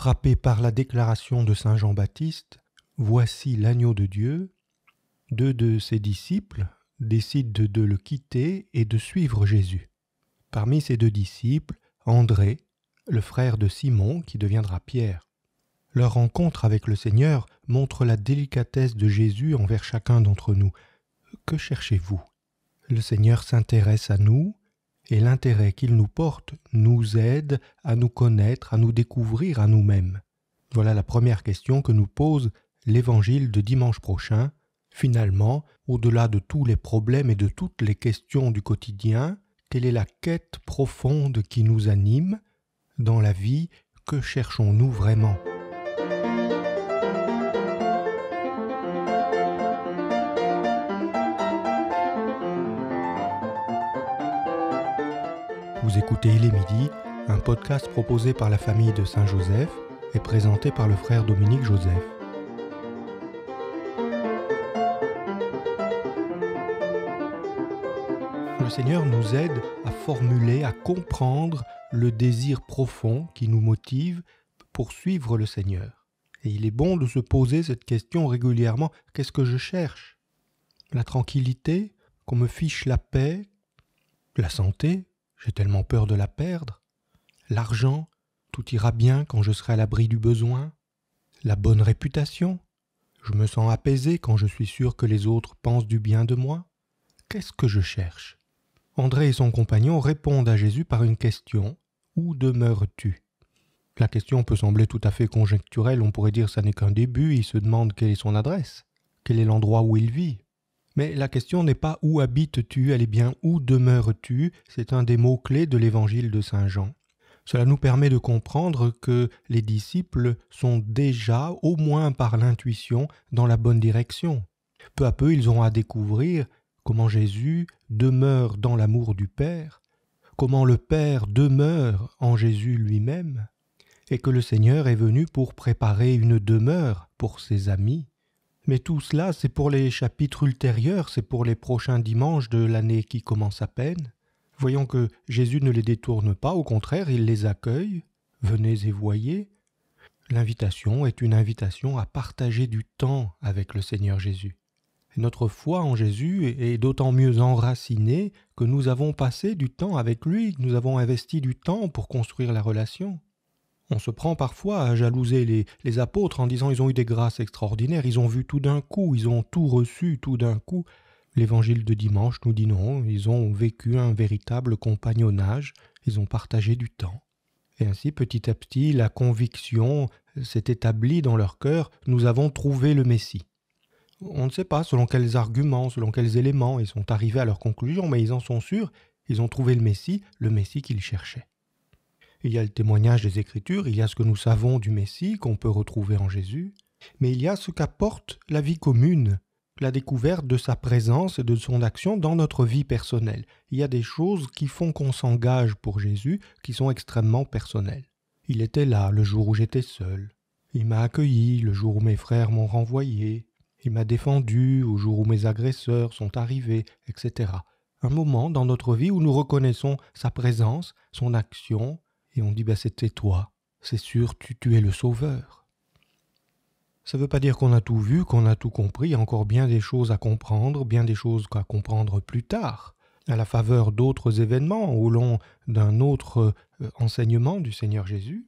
frappé par la déclaration de Saint Jean-Baptiste Voici l'agneau de Dieu, deux de ses disciples décident de le quitter et de suivre Jésus. Parmi ces deux disciples, André, le frère de Simon qui deviendra Pierre. Leur rencontre avec le Seigneur montre la délicatesse de Jésus envers chacun d'entre nous. Que cherchez-vous Le Seigneur s'intéresse à nous, et l'intérêt qu'il nous porte nous aide à nous connaître, à nous découvrir à nous-mêmes. Voilà la première question que nous pose l'évangile de dimanche prochain. Finalement, au-delà de tous les problèmes et de toutes les questions du quotidien, quelle est la quête profonde qui nous anime dans la vie Que cherchons-nous vraiment Vous écoutez Il est midi, un podcast proposé par la famille de Saint-Joseph et présenté par le frère Dominique Joseph. Le Seigneur nous aide à formuler, à comprendre le désir profond qui nous motive pour suivre le Seigneur. Et il est bon de se poser cette question régulièrement, qu'est-ce que je cherche La tranquillité Qu'on me fiche la paix La santé j'ai tellement peur de la perdre. L'argent, tout ira bien quand je serai à l'abri du besoin. La bonne réputation. Je me sens apaisé quand je suis sûr que les autres pensent du bien de moi. Qu'est-ce que je cherche André et son compagnon répondent à Jésus par une question. Où demeures-tu La question peut sembler tout à fait conjecturelle, on pourrait dire ça n'est qu'un début, il se demande quelle est son adresse, quel est l'endroit où il vit, mais la question n'est pas où habites-tu, elle est bien où demeures-tu, c'est un des mots-clés de l'évangile de Saint Jean. Cela nous permet de comprendre que les disciples sont déjà, au moins par l'intuition, dans la bonne direction. Peu à peu, ils ont à découvrir comment Jésus demeure dans l'amour du Père, comment le Père demeure en Jésus lui-même, et que le Seigneur est venu pour préparer une demeure pour ses amis. Mais tout cela, c'est pour les chapitres ultérieurs, c'est pour les prochains dimanches de l'année qui commence à peine. Voyons que Jésus ne les détourne pas, au contraire, il les accueille. Venez et voyez. L'invitation est une invitation à partager du temps avec le Seigneur Jésus. notre foi en Jésus est d'autant mieux enracinée que nous avons passé du temps avec lui, nous avons investi du temps pour construire la relation. On se prend parfois à jalouser les, apôtres en disant ils ont eu des grâces extraordinaires, ils ont vu tout d'un coup, ils ont tout reçu tout d'un coup. L'évangile de dimanche nous dit non, ils ont vécu un véritable compagnonnage, ils ont partagé du temps. Et ainsi, petit à petit, la conviction s'est établie dans leur cœur, nous avons trouvé le Messie. On ne sait pas selon quels arguments, selon quels éléments ils sont arrivés à leur conclusion, mais ils en sont sûrs, ils ont trouvé le Messie, le Messie qu'ils cherchaient. Il y a le témoignage des Écritures, il y a ce que nous savons du Messie qu'on peut retrouver en Jésus, mais il y a ce qu'apporte la vie commune, la découverte de sa présence et de son action dans notre vie personnelle. Il y a des choses qui font qu'on s'engage pour Jésus qui sont extrêmement personnelles. Il était là le jour où j'étais seul. Il m'a accueilli le jour où mes frères m'ont renvoyé. Il m'a défendu au jour où mes agresseurs sont arrivés, etc. Un moment dans notre vie où nous reconnaissons sa présence, son action, et on dit, ben, c'était toi, c'est sûr, tu, tu es le sauveur. Ça ne veut pas dire qu'on a tout vu, qu'on a tout compris, encore bien des choses à comprendre, bien des choses à comprendre plus tard, à la faveur d'autres événements, au long d'un autre euh, enseignement du Seigneur Jésus.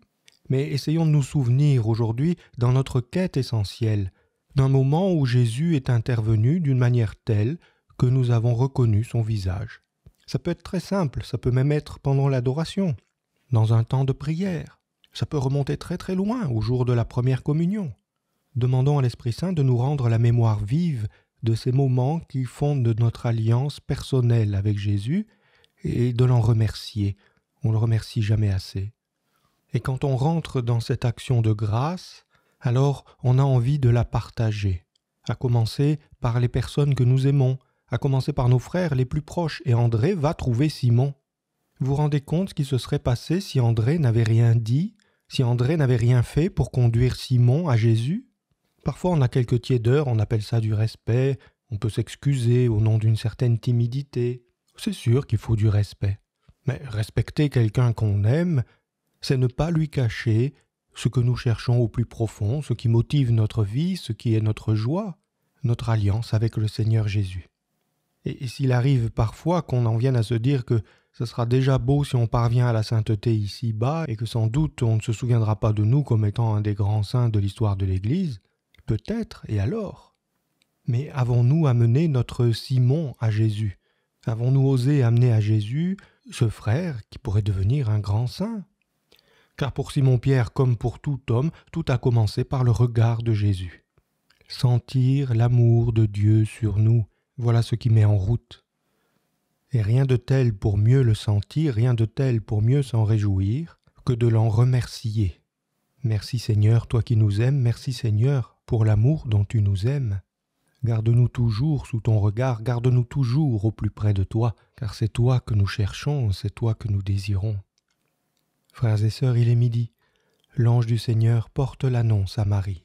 Mais essayons de nous souvenir aujourd'hui, dans notre quête essentielle, d'un moment où Jésus est intervenu d'une manière telle que nous avons reconnu son visage. Ça peut être très simple, ça peut même être pendant l'adoration dans un temps de prière. Ça peut remonter très très loin au jour de la première communion. Demandons à l'Esprit Saint de nous rendre la mémoire vive de ces moments qui fondent notre alliance personnelle avec Jésus et de l'en remercier. On ne le remercie jamais assez. Et quand on rentre dans cette action de grâce, alors on a envie de la partager, à commencer par les personnes que nous aimons, à commencer par nos frères les plus proches, et André va trouver Simon. Vous vous rendez compte ce qui se serait passé si André n'avait rien dit, si André n'avait rien fait pour conduire Simon à Jésus Parfois on a quelques tiédeurs, on appelle ça du respect, on peut s'excuser au nom d'une certaine timidité. C'est sûr qu'il faut du respect. Mais respecter quelqu'un qu'on aime, c'est ne pas lui cacher ce que nous cherchons au plus profond, ce qui motive notre vie, ce qui est notre joie, notre alliance avec le Seigneur Jésus. Et s'il arrive parfois qu'on en vienne à se dire que ce sera déjà beau si on parvient à la sainteté ici-bas et que sans doute on ne se souviendra pas de nous comme étant un des grands saints de l'histoire de l'Église. Peut-être, et alors Mais avons-nous amené notre Simon à Jésus Avons-nous osé amener à Jésus ce frère qui pourrait devenir un grand saint Car pour Simon-Pierre, comme pour tout homme, tout a commencé par le regard de Jésus. Sentir l'amour de Dieu sur nous, voilà ce qui met en route et rien de tel pour mieux le sentir, rien de tel pour mieux s'en réjouir, que de l'en remercier. Merci Seigneur, toi qui nous aimes, merci Seigneur pour l'amour dont tu nous aimes. Garde-nous toujours sous ton regard, garde-nous toujours au plus près de toi, car c'est toi que nous cherchons, c'est toi que nous désirons. Frères et sœurs, il est midi. L'ange du Seigneur porte l'annonce à Marie.